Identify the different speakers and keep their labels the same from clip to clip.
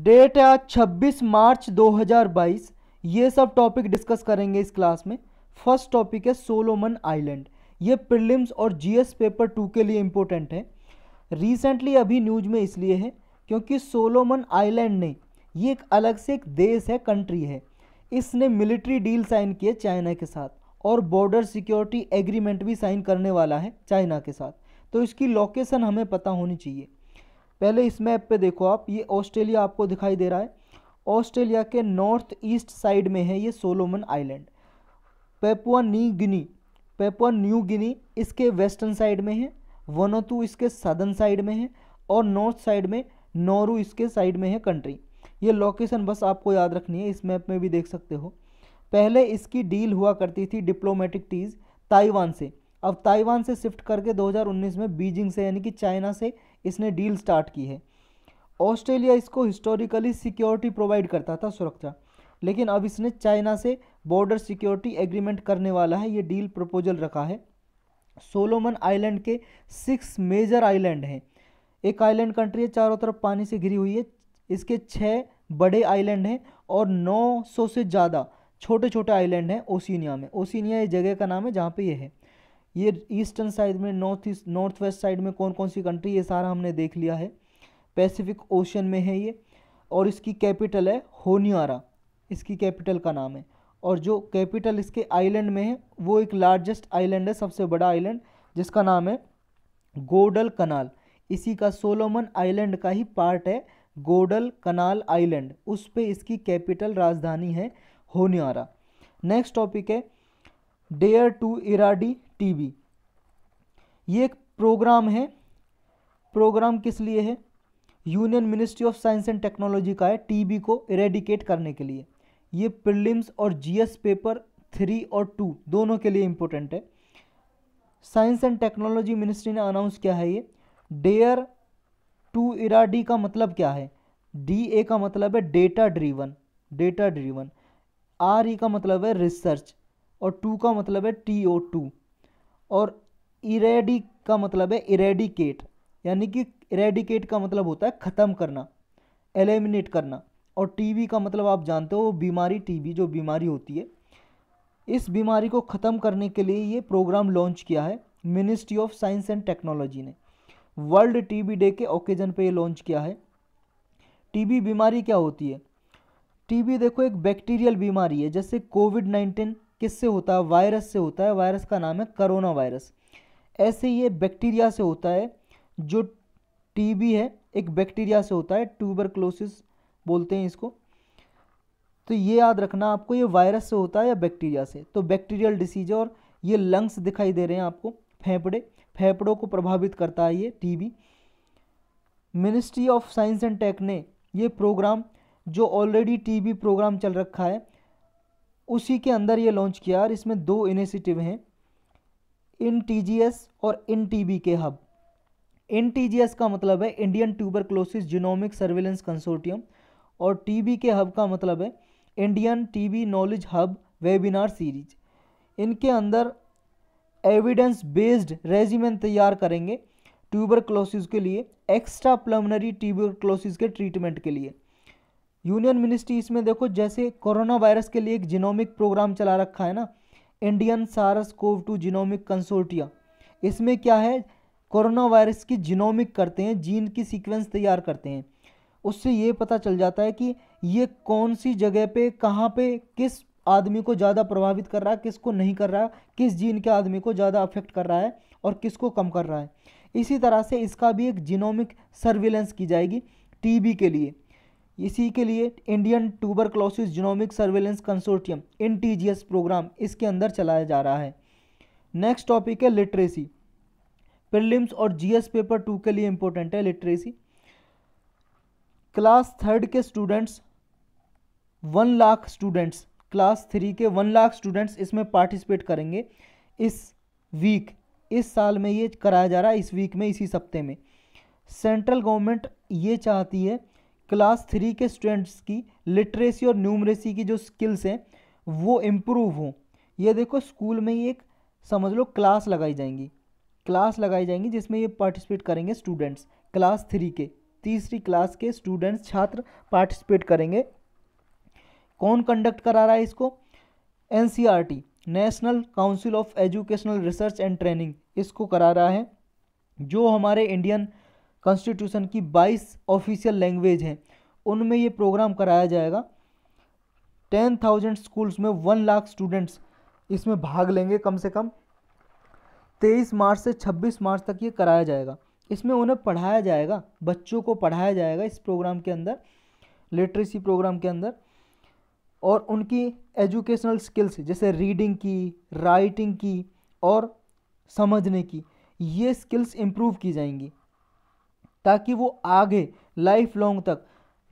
Speaker 1: date है आज छब्बीस मार्च 2022 ये सब टॉपिक डिस्कस करेंगे इस क्लास में फर्स्ट टॉपिक है सोलोमन आइलैंड ये प्रिलिम्स और जीएस पेपर टू के लिए इम्पोर्टेंट है रिसेंटली अभी न्यूज में इसलिए है क्योंकि सोलोमन आइलैंड ने ये एक अलग से एक देश है कंट्री है इसने मिलिट्री डील साइन किए चाइना के साथ और बॉर्डर सिक्योरिटी एग्रीमेंट भी साइन करने वाला है चाइना के साथ तो इसकी लोकेशन हमें पता होनी चाहिए पहले इस मैप पे देखो आप ये ऑस्ट्रेलिया आपको दिखाई दे रहा है ऑस्ट्रेलिया के नॉर्थ ईस्ट साइड में है ये Solomon Island Papua New Guinea Papua New Guinea इसके वेस्टर्न साइड में है वनोतू इसके सदर्न साइड में है और नॉर्थ साइड में नोरू इसके साइड में है कंट्री ये लोकेशन बस आपको याद रखनी है इस मैप में भी देख सकते हो पहले इसकी डील हुआ करती थी डिप्लोमेटिक टीज ताइवान से अब ताइवान से शिफ्ट करके 2019 में बीजिंग से यानी कि चाइना से इसने डील स्टार्ट की है ऑस्ट्रेलिया इसको हिस्टोरिकली सिक्योरिटी प्रोवाइड करता था सुरक्षा लेकिन अब इसने चाइना से बॉर्डर सिक्योरिटी एग्रीमेंट करने वाला है ये डील प्रपोजल रखा है सोलोमन आइलैंड के सिक्स मेजर आइलैंड हैं एक आइलैंड कंट्री है चारों तरफ पानी से घिरी हुई है इसके छः बड़े आइलैंड हैं और 900 से ज़्यादा छोटे छोटे आइलैंड हैं ओसिनिया में ओसिनिया ये जगह का नाम है जहाँ पे ये है ये ईस्टर्न साइड में north east north west side में कौन कौन सी कंट्री ये सारा हमने देख लिया है पैसिफिक ओशन में है ये और इसकी कैपिटल है होनियारा इसकी कैपिटल का नाम है और जो कैपिटल इसके आइलैंड में है वो एक लार्जेस्ट आइलैंड है सबसे बड़ा आइलैंड जिसका नाम है गोडल कनाल इसी का सोलोमन आइलैंड का ही पार्ट है गोडल कनाल आइलैंड उस पर इसकी कैपिटल राजधानी है होनियारा नेक्स्ट टॉपिक है डेयर टू इराडी टीवी ये एक प्रोग्राम है प्रोग्राम किस लिए है union ministry of science and technology का है टीबी को इरेडिकेट करने के लिए ये प्रिलिम्स और जीएस पेपर थ्री और टू दोनों के लिए इम्पोर्टेंट है साइंस एंड टेक्नोलॉजी मिनिस्ट्री ने अनाउंस किया है ये डेयर टू इरा डी का मतलब क्या है डी ए का मतलब है data driven data driven R E का मतलब है रिसर्च और टू का मतलब है टी ओ टू और इरेडी का मतलब है इरेडिकेट यानी कि इरेडिकेट का मतलब होता है ख़त्म करना एलिमिनेट करना और टीबी का मतलब आप जानते हो बीमारी टीबी जो बीमारी होती है इस बीमारी को ख़त्म करने के लिए ये प्रोग्राम लॉन्च किया है ministry of science and technology ने वर्ल्ड टीबी डे के ओकेजन पे ये लॉन्च किया है टीबी बीमारी क्या होती है टीबी देखो एक बैक्टीरियल बीमारी है जैसे कोविड नाइन्टीन किससे होता है वायरस से होता है वायरस का नाम है करोना वायरस ऐसे ये बैक्टीरिया से होता है जो टीबी है एक बैक्टीरिया से होता है ट्यूबरक्लोसिस बोलते हैं इसको तो ये याद रखना आपको ये वायरस से होता है या बैक्टीरिया से तो बैक्टीरियल डिसीज और ये लंग्स दिखाई दे रहे हैं आपको फेफड़े फेफड़ों को प्रभावित करता है ये TB ministry of science and tech ने ये प्रोग्राम जो ऑलरेडी टीबी प्रोग्राम चल रखा है उसी के अंदर ये लॉन्च किया और इसमें दो इनिशिएटिव हैं इन टीजीएस और इन टीबी के हब इन टीजीएस का मतलब है Indian tuberculosis genomic surveillance consortium और टीबी के हब का मतलब है Indian TB knowledge hub webinar series इनके अंदर एविडेंस बेस्ड रेजिमेंट तैयार करेंगे क्लोसिस के लिए एक्स्ट्रा प्लमनरी क्लोसिस के ट्रीटमेंट के लिए यूनियन मिनिस्ट्री इसमें देखो जैसे कोरोना वायरस के लिए एक जिनोमिक प्रोग्राम चला रखा है ना इंडियन सारस कोव टू जिनोमिक कंसोर्टिया इसमें क्या है कोरोना वायरस की जिनोमिक करते हैं जीन की सीक्वेंस तैयार करते हैं उससे ये पता चल जाता है कि ये कौन सी जगह पे कहाँ पे किस आदमी को ज़्यादा प्रभावित कर रहा है किसको नहीं कर रहा किस जीन के आदमी को ज़्यादा अफेक्ट कर रहा है और किसको कम कर रहा है इसी तरह से इसका भी एक जिनोमिक सर्विलेंस की जाएगी टीबी के लिए इसी के लिए Indian tuberculosis genomic surveillance consortium इन प्रोग्राम इसके अंदर चलाया जा रहा है नेक्स्ट टॉपिक है लिटरेसी प्रिलिम्स और जीएस पेपर टू के लिए इम्पोर्टेंट है लिटरेसी क्लास थर्ड के students one lakh students class three के वन लाख स्टूडेंट्स इसमें पार्टिसिपेट करेंगे इस वीक इस साल में ये कराया जा रहा है इस वीक में इसी सप्ते में सेंट्रल गवर्नमेंट ये चाहती है क्लास थ्री के स्टूडेंट्स की लिटरेसी और न्यूमरेसी की जो स्किल्स हैं वो इम्प्रूव हों ये देखो स्कूल में ही एक समझ लो क्लास लगाई जाएंगी क्लास लगाई जाएंगी जिसमें ये पार्टिसिपेट करेंगे स्टूडेंट्स क्लास थ्री के तीसरी क्लास के स्टूडेंट्स छात्र पार्टिसिपेट करेंगे कौन कंडक्ट करा रहा है इसको N national council of educational research and training इसको करा रहा है जो हमारे इंडियन कॉन्स्टिट्यूशन की 22 ऑफिशियल लैंग्वेज हैं उनमें ये प्रोग्राम कराया जाएगा टेन थाउजेंड स्कूल्स में वन लाख स्टूडेंट्स इसमें भाग लेंगे कम से कम तेईस मार्च से छब्बीस मार्च तक ये कराया जाएगा इसमें उन्हें पढ़ाया जाएगा बच्चों को पढ़ाया जाएगा इस प्रोग्राम के अंदर लिटरेसी प्रोग्राम के अंदर और उनकी एजुकेशनल स्किल्स जैसे रीडिंग की राइटिंग की और समझने की ये स्किल्स इम्प्रूव की जाएंगी ताकि वो आगे लाइफ लॉन्ग तक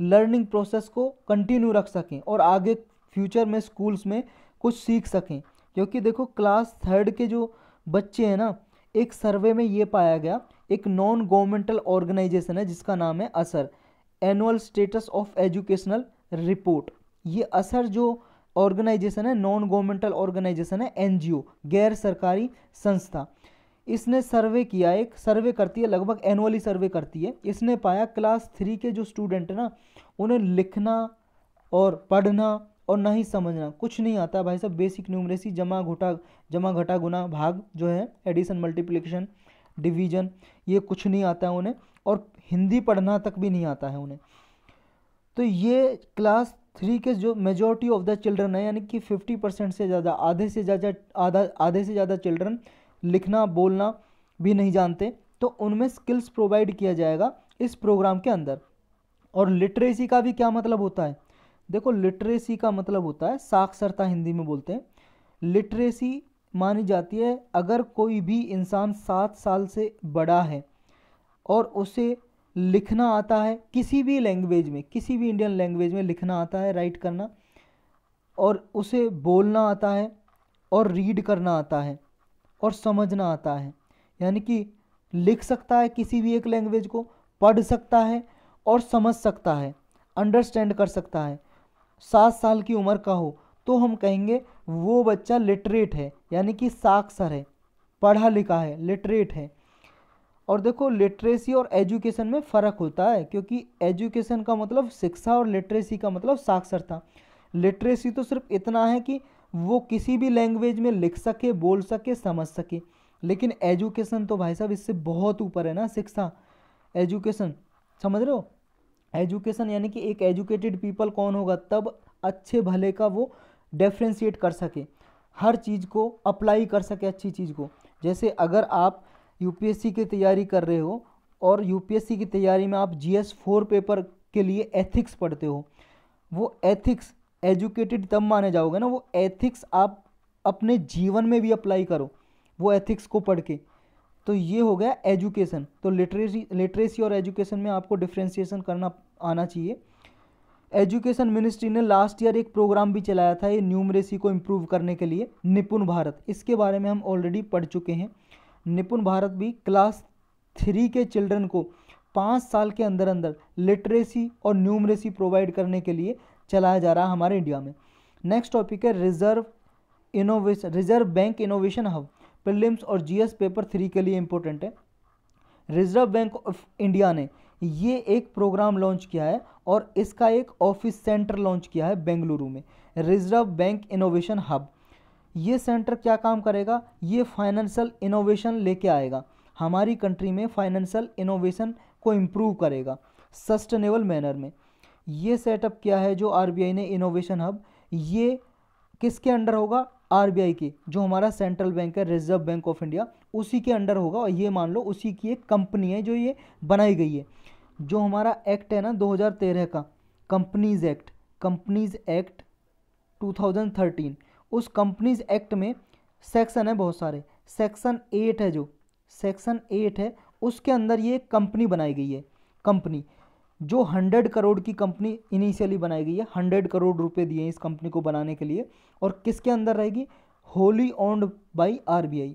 Speaker 1: लर्निंग प्रोसेस को कंटिन्यू रख सकें और आगे फ्यूचर में स्कूल्स में कुछ सीख सकें क्योंकि देखो क्लास थर्ड के जो बच्चे हैं ना एक सर्वे में ये पाया गया एक नॉन गवर्नमेंटल ऑर्गेनाइजेशन है जिसका नाम है ASER annual status of educational report ये असर जो ऑर्गेनाइजेशन है नॉन गवर्नमेंटल ऑर्गेनाइजेशन है एनजीओ गैर सरकारी संस्था इसने सर्वे किया एक सर्वे करती है लगभग एनुअली सर्वे करती है इसने पाया क्लास थ्री के जो स्टूडेंट हैं ना उन्हें लिखना और पढ़ना और ना ही समझना कुछ नहीं आता भाई साहब बेसिक न्यूमरेसी जमा घटा जमा घटा गुना भाग जो है एडिशन मल्टीप्लिकेशन डिवीजन ये कुछ नहीं आता है उन्हें और हिंदी पढ़ना तक भी नहीं आता है उन्हें तो ये क्लास थ्री के जो मेजोरिटी ऑफ द चिल्ड्रन है यानी कि फिफ्टी परसेंट से ज़्यादा आधे से ज़्यादा आधा आधे से ज़्यादा चिल्ड्रन लिखना बोलना भी नहीं जानते तो उनमें स्किल्स प्रोवाइड किया जाएगा इस प्रोग्राम के अंदर और लिटरेसी का भी क्या मतलब होता है देखो लिटरेसी का मतलब होता है साक्षरता हिंदी में बोलते हैं लिटरेसी मानी जाती है अगर कोई भी इंसान सात साल से बड़ा है और उसे लिखना आता है किसी भी लैंग्वेज में किसी भी इंडियन लैंग्वेज में लिखना आता है राइट करना और उसे बोलना आता है और रीड करना आता है और समझना आता है यानी कि लिख सकता है किसी भी एक लैंग्वेज को पढ़ सकता है और समझ सकता है अंडरस्टैंड कर सकता है सात साल की उम्र का हो तो हम कहेंगे वो बच्चा लिटरेट है यानी कि साक्षर है पढ़ा लिखा है लिटरेट है और देखो लिटरेसी और एजुकेशन में फ़र्क होता है क्योंकि एजुकेशन का मतलब शिक्षा और लिटरेसी का मतलब साक्षरता लिटरेसी तो सिर्फ इतना है कि वो किसी भी लैंग्वेज में लिख सके बोल सके समझ सके लेकिन एजुकेशन तो भाई साहब इससे बहुत ऊपर है ना शिक्षा एजुकेशन समझ रहे हो एजुकेशन यानी कि एक एजुकेटेड पीपल कौन होगा तब अच्छे भले का वो डिफ्रेंशिएट कर सके हर चीज़ को अप्लाई कर सके अच्छी चीज़ को जैसे अगर आप यूपीएससी की तैयारी कर रहे हो और यूपीएससी की तैयारी में आप जी एस फोर पेपर के लिए एथिक्स पढ़ते हो वो एथिक्स एजुकेटेड तब माने जाओगे ना वो एथिक्स आप अपने जीवन में भी अप्लाई करो वो एथिक्स को पढ़ के तो ये हो गया एजुकेशन तो लिटरेसी लिटरेसी और एजुकेशन में आपको डिफ्रेंसीसन करना आना चाहिए एजुकेशन मिनिस्ट्री ने लास्ट ईयर एक प्रोग्राम भी चलाया था ये न्यूमरेसी को इम्प्रूव करने के लिए निपुण भारत इसके बारे में हम ऑलरेडी पढ़ चुके हैं निपुण भारत भी क्लास थ्री के चिल्ड्रन को पाँच साल के अंदर अंदर लिटरेसी और न्यूमरेसी प्रोवाइड करने के लिए चलाया जा रहा है हमारे इंडिया में नेक्स्ट टॉपिक है reserve innovation reserve bank innovation hub prelims और जीएस पेपर थ्री के लिए इंपॉर्टेंट है रिजर्व बैंक ऑफ इंडिया ने ये एक प्रोग्राम लॉन्च किया है और इसका एक ऑफिस सेंटर लॉन्च किया है बेंगलुरु में रिजर्व बैंक इनोवेशन हब ये सेंटर क्या काम करेगा ये फाइनेंशियल इनोवेशन लेके आएगा हमारी कंट्री में फाइनेंशियल इनोवेशन को इम्प्रूव करेगा सस्टेनेबल मैनर में ये सेटअप क्या है जो आरबीआई ने इनोवेशन हब ये किसके अंडर होगा आरबीआई के जो हमारा सेंट्रल बैंक है रिजर्व बैंक ऑफ इंडिया उसी के अंडर होगा और ये मान लो उसी की एक कंपनी है जो ये बनाई गई है जो हमारा एक्ट है ना 2013 का कंपनीज एक्ट कंपनीज एक्ट 2013 उस कंपनीज एक्ट में सेक्शन है बहुत सारे सेक्शन एट है जो सेक्शन एट है उसके अंदर ये कंपनी बनाई गई है कंपनी जो हंड्रेड करोड़ की कंपनी इनिशियली बनाई गई है हंड्रेड करोड़ रुपए दिए इस कंपनी को बनाने के लिए और किसके अंदर रहेगी wholly owned by RBI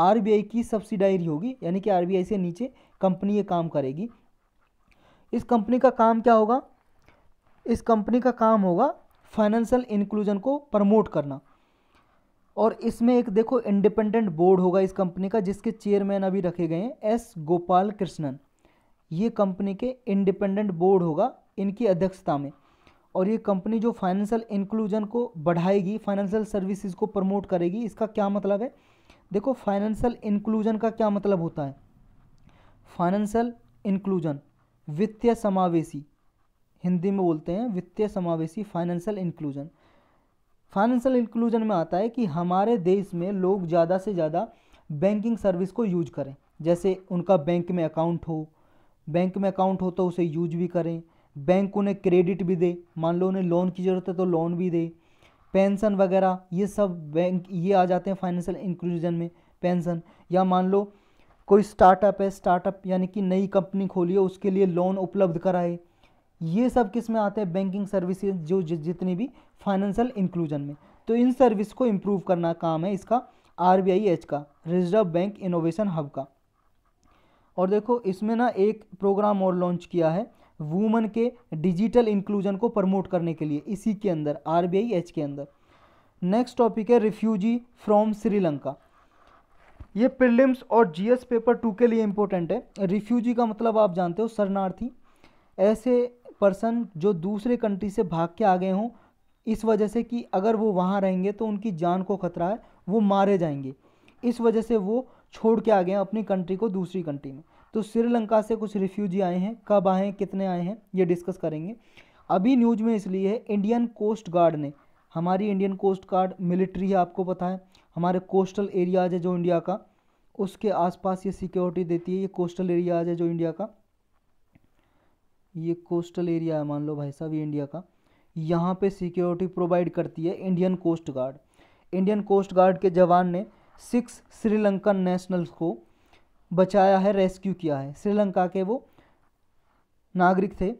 Speaker 1: RBI की सब्सिडायरी होगी यानी कि आरबीआई से नीचे कंपनी ये काम करेगी इस कंपनी का काम क्या होगा इस कंपनी का काम होगा फाइनेंशियल इंक्लूजन को प्रमोट करना और इसमें एक देखो इंडिपेंडेंट बोर्ड होगा इस कंपनी का जिसके चेयरमैन अभी रखे गए हैं एस गोपाल कृष्णन ये कंपनी के इंडिपेंडेंट बोर्ड होगा इनकी अध्यक्षता में और ये कंपनी जो फाइनेंशियल इंक्लूजन को बढ़ाएगी फाइनेंशियल सर्विसेज को प्रमोट करेगी इसका क्या मतलब है देखो फाइनेंशियल इंक्लूजन का क्या मतलब होता है फाइनेंशियल इंक्लूजन वित्तीय समावेशी हिंदी में बोलते हैं वित्तीय समावेशी फाइनेंशियल इंक्लूजन फाइनेंशियल इंक्लूजन में आता है कि हमारे देश में लोग ज़्यादा से ज़्यादा बैंकिंग सर्विस को यूज करें जैसे उनका बैंक में अकाउंट हो बैंक में अकाउंट हो तो उसे यूज भी करें बैंक उन्हें क्रेडिट भी दे मान लो उन्हें लोन की ज़रूरत है तो लोन भी दे पेंशन वगैरह ये सब बैंक ये आ जाते हैं फाइनेंशियल इंक्लूजन में पेंशन या मान लो कोई स्टार्टअप है स्टार्टअप यानी कि नई कंपनी खोली है उसके लिए लोन उपलब्ध कराए ये सब किस में आते हैं बैंकिंग सर्विसेज जो जितनी भी फाइनेंशियल इंक्लूजन में तो इन सर्विस को इम्प्रूव करना काम है इसका आर एच का रिजर्व बैंक इनोवेशन हब का और देखो इसमें ना एक प्रोग्राम और लॉन्च किया है वूमन के डिजिटल इंक्लूजन को प्रमोट करने के लिए इसी के अंदर आर बी एच के अंदर नेक्स्ट टॉपिक है रिफ्यूजी फ्रॉम श्रीलंका ये प्रिलिम्स और जीएस पेपर टू के लिए इम्पोर्टेंट है रिफ्यूजी का मतलब आप जानते हो शरणार्थी ऐसे पर्सन जो दूसरे कंट्री से भाग के आ गए हों इस वजह से कि अगर वो वहाँ रहेंगे तो उनकी जान को खतरा है वो मारे जाएंगे इस वजह से वो छोड़ के आ गए हैं अपनी कंट्री को दूसरी कंट्री में तो श्रीलंका से कुछ रिफ्यूजी आए हैं कब आए हैं कितने आए हैं ये डिस्कस करेंगे अभी न्यूज में इसलिए है इंडियन कोस्ट गार्ड ने हमारी इंडियन कोस्ट गार्ड मिलिट्री है आपको पता है हमारे कोस्टल एरियाज है जो इंडिया का उसके आसपास ये सिक्योरिटी देती है ये कोस्टल एरियाज है जो इंडिया का ये कोस्टल एरिया है मान लो भाई साहब ये इंडिया का यहाँ पे सिक्योरिटी प्रोवाइड करती है Indian coast guard Indian coast guard के जवान ने सिक्स श्रीलंकन नेशनल्स को बचाया है रेस्क्यू किया है श्रीलंका के वो नागरिक थे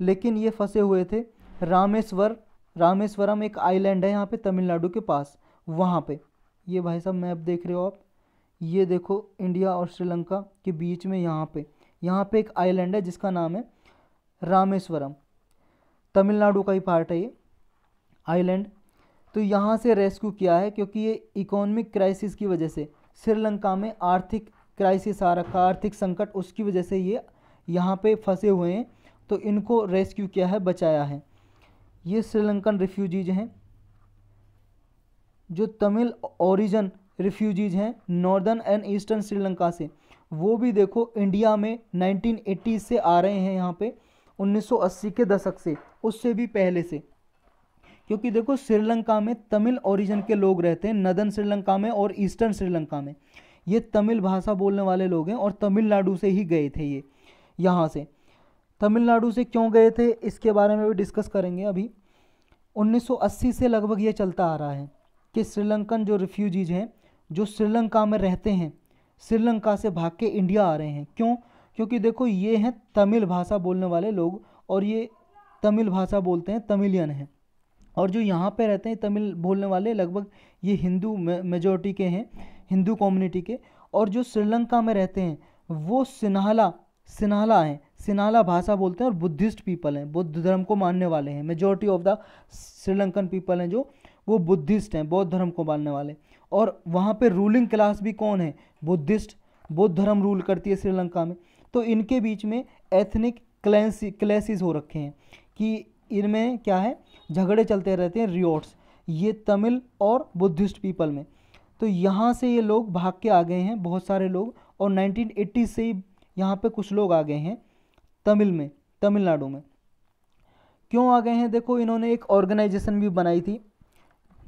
Speaker 1: लेकिन ये फंसे हुए थे रामेश्वर रामेश्वरम एक आइलैंड है यहाँ पे तमिलनाडु के पास वहाँ पे ये भाई साहब मैप देख रहे हो आप ये देखो इंडिया और श्रीलंका के बीच में यहाँ पे यहाँ पे एक आइलैंड है जिसका नाम है रामेश्वरम तमिलनाडु का ही पार्ट है ये आइलैंड तो यहाँ से रेस्क्यू किया है क्योंकि ये इकोनॉमिक क्राइसिस की वजह से श्रीलंका में आर्थिक क्राइसिस आ रखा आर्थिक संकट उसकी वजह से ये यहाँ पे फंसे हुए हैं तो इनको रेस्क्यू किया है बचाया है ये श्रीलंकन रिफ्यूजीज हैं जो तमिल ओरिजन रिफ्यूजीज हैं नॉर्दर्न एंड ईस्टर्न श्रीलंका से वो भी देखो इंडिया में 1980 से आ रहे हैं यहाँ पे 1980 के दशक से उससे भी पहले से क्योंकि देखो श्रीलंका में तमिल ओरिजिन के लोग रहते हैं नदन श्रीलंका में और ईस्टर्न श्रीलंका में ये तमिल भाषा बोलने वाले लोग हैं और तमिलनाडु से ही गए थे ये यहाँ से तमिलनाडु से क्यों गए थे इसके बारे में भी डिस्कस करेंगे अभी 1980 से लगभग ये चलता आ रहा है कि श्रीलंकन जो रिफ्यूजीज हैं जो श्रीलंका में रहते हैं श्रीलंका से भाग के इंडिया आ रहे हैं क्यों क्योंकि देखो ये हैं तमिल भाषा बोलने वाले लोग और ये तमिल भाषा बोलते हैं तमिलियन हैं और जो यहाँ पे रहते हैं तमिल बोलने वाले लगभग ये हिंदू मेजोरिटी के हैं हिंदू कम्युनिटी के और जो श्रीलंका में रहते हैं वो सिन्हाला सिन्हाला हैं सिन्हाला भाषा बोलते हैं और बुद्धिस्ट पीपल हैं बुद्ध धर्म को मानने वाले हैं majority of the Sri Lankan people हैं जो वो बुद्धिस्ट हैं बौद्ध धर्म को मानने वाले और वहाँ पर रूलिंग क्लास भी कौन है बुद्धिस्ट बौद्ध धर्म रूल करती है श्रीलंका में तो इनके बीच में एथनिक क्लैसी क्लैसेस हो रखे हैं कि इनमें क्या है झगड़े चलते रहते हैं रियोट्स ये तमिल और बुद्धिस्ट पीपल में तो यहाँ से ये लोग भाग के आ गए हैं बहुत सारे लोग और 1980 से ही यहाँ पे कुछ लोग आ गए हैं तमिल में तमिलनाडु में क्यों आ गए हैं देखो इन्होंने एक ऑर्गेनाइजेशन भी बनाई थी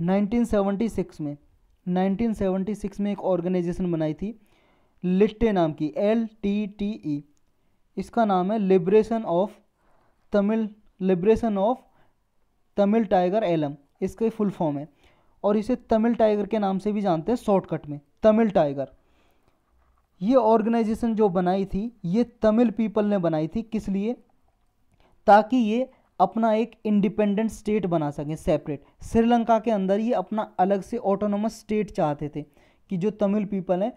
Speaker 1: 1976 में 1976 में एक ऑर्गेनाइजेशन बनाई थी लिट्टे नाम की एल टी टी ई इसका नाम है liberation of Tamil liberation of Tamil tiger Eelam इसका फुल फॉर्म है और इसे तमिल टाइगर के नाम से भी जानते हैं शॉर्टकट में तमिल टाइगर ये ऑर्गेनाइजेशन जो बनाई थी ये तमिल पीपल ने बनाई थी किस लिए ताकि ये अपना एक इंडिपेंडेंट स्टेट बना सकें सेपरेट श्रीलंका के अंदर ये अपना अलग से ऑटोनोमस स्टेट चाहते थे कि जो तमिल पीपल हैं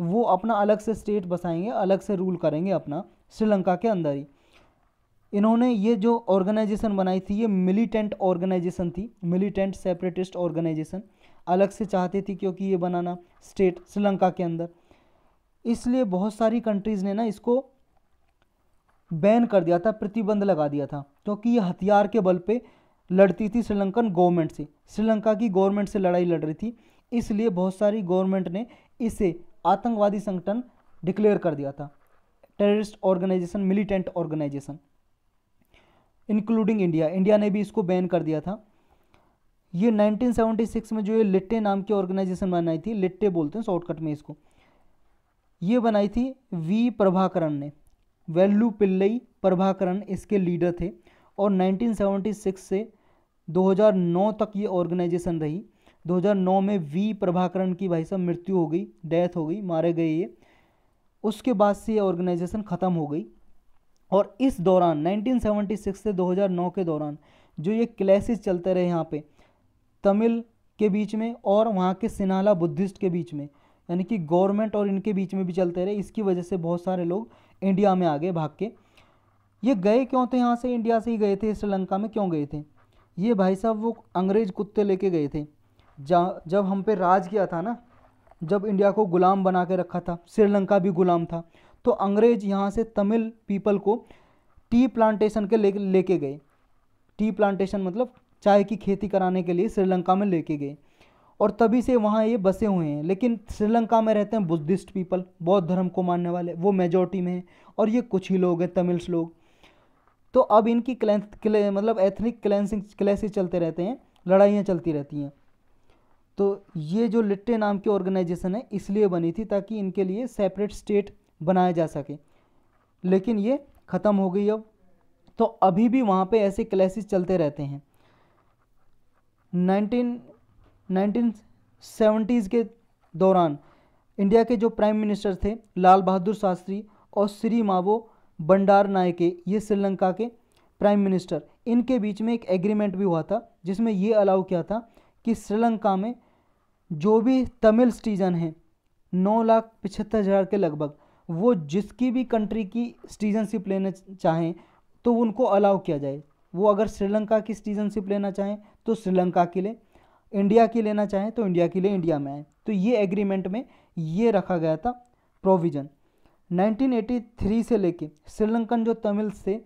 Speaker 1: वो अपना अलग से स्टेट बसाएंगे अलग से रूल करेंगे अपना श्रीलंका के अंदर ही इन्होंने ये जो ऑर्गेनाइजेशन बनाई थी ये मिलिटेंट ऑर्गेनाइजेशन थी मिलिटेंट सेपरेटिस्ट ऑर्गेनाइजेशन अलग से चाहते थे क्योंकि ये बनाना स्टेट श्रीलंका के अंदर इसलिए बहुत सारी कंट्रीज़ ने ना इसको बैन कर दिया था प्रतिबंध लगा दिया था क्योंकि ये हथियार के बल पे लड़ती थी श्रीलंकन गवर्नमेंट से श्रीलंका की गवर्नमेंट से लड़ाई लड़ रही थी इसलिए बहुत सारी गवर्नमेंट ने इसे आतंकवादी संगठन डिक्लेयर कर दिया था terrorist organization militant organization including India India ने भी इसको बैन कर दिया था ये 1976 में जो ये लिट्टे नाम की ऑर्गेनाइजेशन बनाई थी लिट्टे बोलते हैं शॉर्टकट में इसको ये बनाई थी वी प्रभाकरण ने वेल्लू पिल्लई प्रभाकरण इसके लीडर थे और 1976 से 2009 तक ये ऑर्गेनाइजेशन रही 2009 में वी प्रभाकरण की भाई साहब मृत्यु हो गई डेथ हो गई मारे गए ये उसके बाद से ये ऑर्गेनाइजेशन ख़त्म हो गई और इस दौरान 1976 से 2009 के दौरान जो ये क्लैसेस चलते रहे यहाँ पे तमिल के बीच में और वहाँ के सिनाला बुद्धिस्ट के बीच में यानी कि गवर्नमेंट और इनके बीच में भी चलते रहे इसकी वजह से बहुत सारे लोग इंडिया में आ गए भाग के ये गए क्यों थे यहाँ से इंडिया से ही गए थे श्रीलंका में क्यों गए थे ये भाई साहब वो अंग्रेज कुत्ते लेके गए थे जब हम पे राज किया था ना जब इंडिया को गुलाम बना के रखा था श्रीलंका भी गुलाम था तो अंग्रेज यहाँ से तमिल पीपल को टी प्लांटेशन के ले लेके गए टी प्लांटेशन मतलब चाय की खेती कराने के लिए श्रीलंका में लेके गए और तभी से वहाँ ये बसे हुए हैं लेकिन श्रीलंका में रहते हैं बुद्धिस्ट पीपल बौद्ध धर्म को मानने वाले वो मेजोरिटी में हैं और ये कुछ ही लोग हैं तमिल्स लोग तो अब इनकी क्लें क्ले, मतलब एथनिक क्लेंसिंग क्लैसेस चलते रहते हैं लड़ाइयाँ चलती रहती हैं तो ये जो लिट्टे नाम की ऑर्गेनाइजेशन है इसलिए बनी थी ताकि इनके लिए सेपरेट स्टेट बनाया जा सके लेकिन ये ख़त्म हो गई अब तो अभी भी वहाँ पे ऐसे क्लैसेस चलते रहते हैं नाइनटीन नाइनटीन सेवेंटीज़ के दौरान इंडिया के जो प्राइम मिनिस्टर थे लाल बहादुर शास्त्री और श्री मावो बंडार नायके ये श्रीलंका के प्राइम मिनिस्टर इनके बीच में एक एग्रीमेंट भी हुआ था जिसमें ये अलाउ किया था कि श्रीलंका में जो भी तमिल सिटीजन हैं नौ लाख पिछहत्तर हज़ार के लगभग वो जिसकी भी कंट्री की सिटीजनशिप लेना चाहें तो उनको अलाउ किया जाए वो अगर श्रीलंका की सिटीजनशिप लेना चाहें तो श्रीलंका के लिए इंडिया की लेना चाहें तो इंडिया के लिए इंडिया में आए तो ये एग्रीमेंट में ये रखा गया था प्रोविज़न 1983 से लेके श्रीलंकन जो तमिल्स थे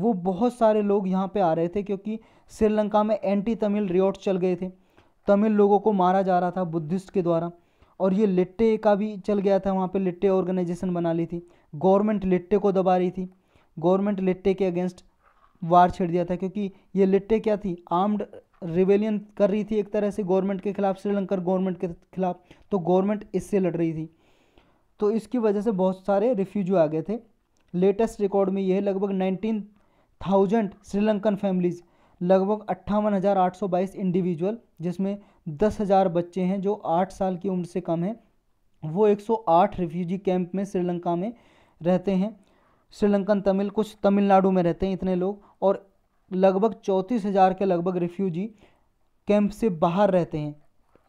Speaker 1: वो बहुत सारे लोग यहाँ पे आ रहे थे क्योंकि श्रीलंका में एंटी तमिल रियोट चल गए थे तमिल लोगों को मारा जा रहा था बुद्धिस्ट के द्वारा और ये लिट्टे का भी चल गया था वहाँ पे लिट्टे ऑर्गेनाइजेशन बना ली थी गवर्नमेंट लिट्टे को दबा रही थी गवर्नमेंट लिट्टे के अगेंस्ट वार छेड़ दिया था क्योंकि ये लिट्टे क्या थी आर्म्ड रिवेलियन कर रही थी एक तरह से गवर्नमेंट के खिलाफ श्रीलंका गवर्नमेंट के खिलाफ तो गवर्नमेंट इससे लड़ रही थी तो इसकी वजह से बहुत सारे रिफ्यूजू आ गए थे लेटेस्ट रिकॉर्ड में यह लगभग नाइनटीन थाउजेंड श्रीलंकन फैमिलीज़ लगभग अट्ठावन हज़ार आठ सौ बाईस इंडिविजुअल जिसमें दस हज़ार बच्चे हैं जो आठ साल की उम्र से कम हैं वो 108 रिफ्यूजी कैंप में श्रीलंका में रहते हैं श्रीलंकन तमिल कुछ तमिलनाडु में रहते हैं इतने लोग और लगभग चौंतीस हज़ार के लगभग रिफ्यूजी कैंप से बाहर रहते हैं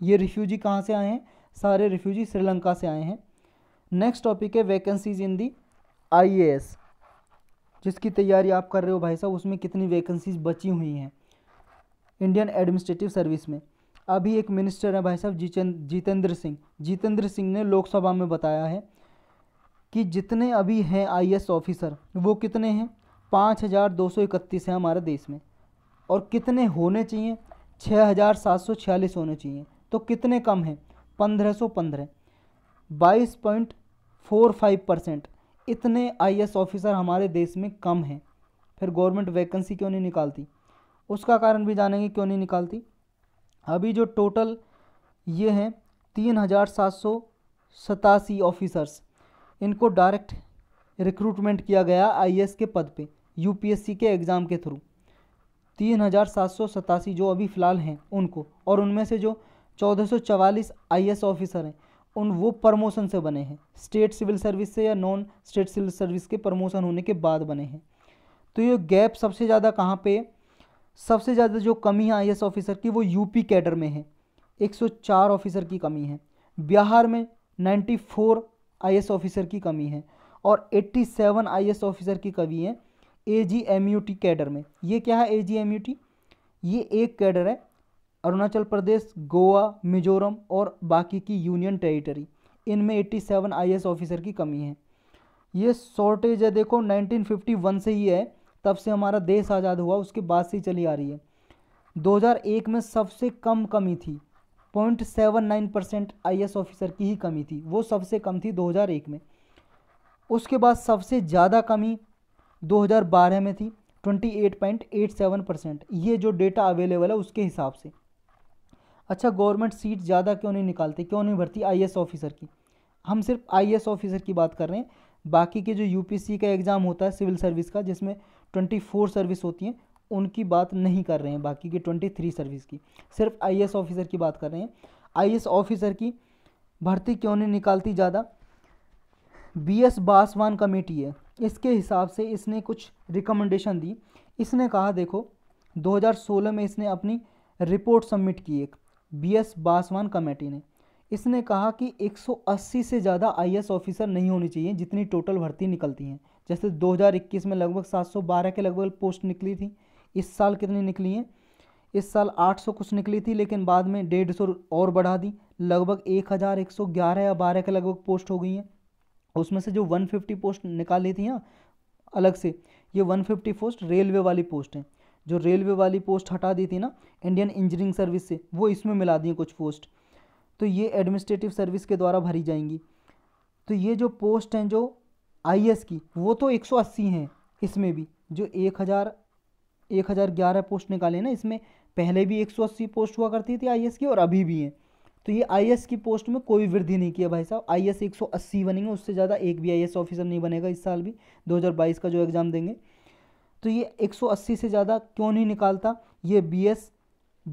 Speaker 1: ये रिफ्यूजी कहाँ से आए हैं सारे रिफ्यूजी श्रीलंका से आए हैं नेक्स्ट टॉपिक है वैकेंसीज इन दी आई जिसकी तैयारी आप कर रहे हो भाई साहब उसमें कितनी वैकेंसीज बची हुई हैं इंडियन एडमिनिस्ट्रेटिव सर्विस में अभी एक मिनिस्टर है भाई साहब जीचंद जितेंद्र सिंह जितेंद्र सिंह ने लोकसभा में बताया है कि जितने अभी हैं आईएएस ऑफिसर वो कितने हैं पाँच हज़ार दो सौ इकतीस हैं हमारे देश में और कितने होने चाहिए छः हज़ार सात सौ छियालीस होने चाहिए तो कितने कम हैं पंद्रह सौ पंद्रह बाईस पॉइंट फोर फाइव परसेंट इतने आईएएस ऑफिसर हमारे देश में कम हैं फिर गवर्नमेंट वैकेंसी क्यों नहीं निकालती उसका कारण भी जानेंगे क्यों नहीं निकालती अभी जो टोटल ये हैं तीन हज़ार सात सौ सतासी ऑफिसर्स इनको डायरेक्ट रिक्रूटमेंट किया गया आईएएस के पद पे यूपीएससी के एग्ज़ाम के थ्रू तीन हज़ार सात सौ सतासी जो अभी फ़िलहाल हैं उनको और उनमें से जो चौदह सौ चवालीस आई ऑफिसर हैं उन वो प्रमोशन से बने हैं स्टेट सिविल सर्विस से या नॉन स्टेट सिविल सर्विस के प्रमोशन होने के बाद बने हैं तो ये गैप सबसे ज़्यादा कहाँ पे सबसे ज़्यादा जो कमी है आई ऑफिसर की वो यूपी कैडर में है 104 ऑफिसर की कमी है बिहार में 94 फोर ऑफिसर की कमी है और 87 सेवन ऑफिसर की कमी है A G M U T cadre में ये क्या है A G M U T ये एक कैडर है अरुणाचल प्रदेश गोवा मिजोरम और बाकी की यूनियन टेरिटरी इनमें 87 सेवन ऑफिसर की कमी है ये शॉर्टेज है देखो 1951 से ही है तब से हमारा देश आज़ाद हुआ उसके बाद से चली आ रही है 2001 में सबसे कम कमी थी point seven nine percent I officer की ही कमी थी वो सबसे कम थी 2001 में उसके बाद सबसे ज़्यादा कमी 2012 में थी 28.87 परसेंट ये जो डेटा अवेलेबल है उसके हिसाब से अच्छा गवर्नमेंट सीट ज़्यादा क्यों नहीं निकालते क्यों नहीं भरती आई ऑफिसर की हम सिर्फ आई ऑफिसर की बात कर रहे हैं बाकी के जो यू का एग्ज़ाम होता है सिविल सर्विस का जिसमें ट्वेंटी फोर सर्विस होती हैं उनकी बात नहीं कर रहे हैं बाकी की ट्वेंटी थ्री सर्विस की सिर्फ आई ऑफिसर की बात कर रहे हैं आई ऑफिसर की भर्ती क्यों नहीं निकालती ज़्यादा बी एस बासवान कमेटी है इसके हिसाब से इसने कुछ रिकमेंडेशन दी इसने कहा देखो 2016 में इसने अपनी रिपोर्ट सबमिट की एक बी एस बासवान कमेटी ने इसने कहा कि 180 से ज़्यादा एस ऑफिसर नहीं होनी चाहिए जितनी टोटल भर्ती निकलती हैं जैसे 2021 में लगभग 712 के लगभग पोस्ट निकली थी इस साल कितनी निकली हैं इस साल 800 कुछ निकली थी लेकिन बाद में डेढ़ सौ और बढ़ा दी लगभग 1111 या बारह के लगभग पोस्ट हो गई हैं उसमें से जो 150 पोस्ट निकाली थी ना अलग से ये 150 पोस्ट रेलवे वाली पोस्ट हैं जो रेलवे वाली पोस्ट हटा दी थी ना इंडियन इंजीनियरिंग सर्विस से वो इसमें मिला दी कुछ पोस्ट तो ये एडमिनिस्ट्रेटिव सर्विस के द्वारा भरी जाएंगी तो ये जो पोस्ट हैं जो आई की वो तो 180 हैं इसमें भी जो 1000 1011 पोस्ट निकाले ना इसमें पहले भी 180 पोस्ट हुआ करती थी आई की और अभी भी हैं तो ये आई की पोस्ट में कोई वृद्धि नहीं किया भाई साहब आई एस बनेंगे उससे ज़्यादा एक भी आई ऑफिसर नहीं बनेगा इस साल भी दो का जो एग्ज़ाम देंगे तो ये 180 से ज़्यादा क्यों नहीं निकालता ये बी एस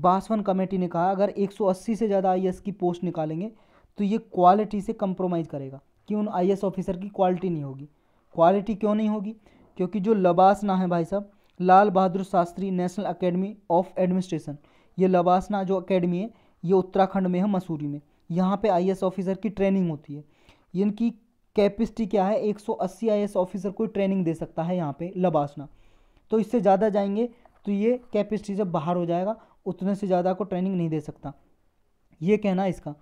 Speaker 1: बासवन कमेटी ने कहा अगर 180 से ज़्यादा आई की पोस्ट निकालेंगे तो ये क्वालिटी से कंप्रोमाइज़ करेगा कि उन आई ऑफिसर की क्वालिटी नहीं होगी क्वालिटी क्यों नहीं होगी क्योंकि जो लबासना है भाई साहब Lal Bahadur Shastri national academy of administration ये लबासना जो अकेडमी है ये उत्तराखंड में है मसूरी में यहाँ पे आईएएस ऑफिसर की ट्रेनिंग होती है इनकी कैपेसिटी क्या है 180 सौ ऑफिसर को ट्रेनिंग दे सकता है यहाँ पे लबासना तो इससे ज़्यादा जाएंगे तो ये कैपेसिटी जब बाहर हो जाएगा उतने से ज़्यादा को ट्रेनिंग नहीं दे सकता ये कहना इसका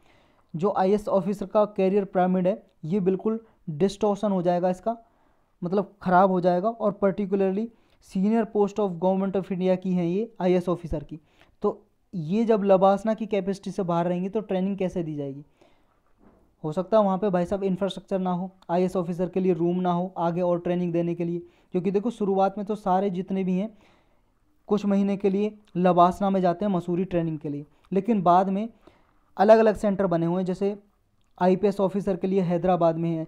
Speaker 1: जो आई ऑफिसर का कैरियर पिरामिड है ये बिल्कुल डिस्टोशन हो जाएगा इसका मतलब ख़राब हो जाएगा और particularly senior post of government of India की हैं ये आई ऑफिसर की तो ये जब लबासना की कैपेसिटी से बाहर रहेंगे तो ट्रेनिंग कैसे दी जाएगी हो सकता है वहाँ पे भाई साहब इंफ्रास्ट्रक्चर ना हो आई ऑफिसर के लिए रूम ना हो आगे और ट्रेनिंग देने के लिए क्योंकि देखो शुरुआत में तो सारे जितने भी हैं कुछ महीने के लिए लबासना में जाते हैं मसूरी ट्रेनिंग के लिए लेकिन बाद में अलग अलग सेंटर बने हुए हैं जैसे आईपीएस ऑफिसर के लिए हैदराबाद में है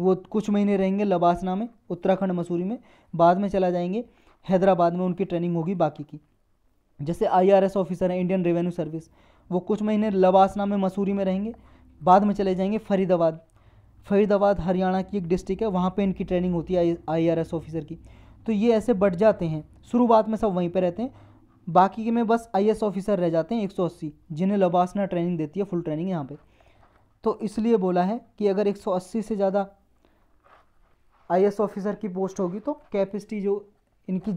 Speaker 1: वो कुछ महीने रहेंगे लबासना में उत्तराखंड मसूरी में बाद में चला जाएंगे हैदराबाद में उनकी ट्रेनिंग होगी बाकी की जैसे आईआरएस ऑफिसर हैं इंडियन रेवेन्यू सर्विस वो कुछ महीने लबासना में मसूरी में रहेंगे बाद में चले जाएंगे फरीदाबाद फरीदाबाद हरियाणा की एक डिस्ट्रिक्ट है वहाँ पर इनकी ट्रेनिंग होती है आई ऑफिसर की तो ये ऐसे बढ़ जाते हैं शुरुआत में सब वहीं पर रहते हैं बाकी के में बस आई ऑफिसर रह जाते हैं एक जिन्हें लबासना ट्रेनिंग देती है फुल ट्रेनिंग यहाँ पर तो इसलिए बोला है कि अगर एक से ज़्यादा आई ऑफिसर की पोस्ट होगी तो कैपेसिटी जो इनकी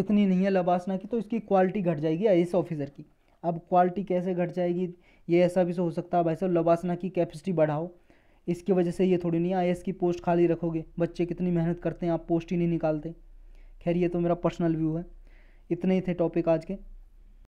Speaker 1: इतनी नहीं है लबासना की तो इसकी क्वालिटी घट जाएगी आई ऑफिसर की अब क्वालिटी कैसे घट जाएगी ये ऐसा भी तो हो सकता है भाई लबासना की कैपेसिटी बढ़ाओ इसकी वजह से ये थोड़ी नहीं आई की पोस्ट खाली रखोगे बच्चे कितनी मेहनत करते हैं आप पोस्ट ही नहीं निकालते खैर ये तो मेरा पर्सनल व्यू है इतने ही थे टॉपिक आज के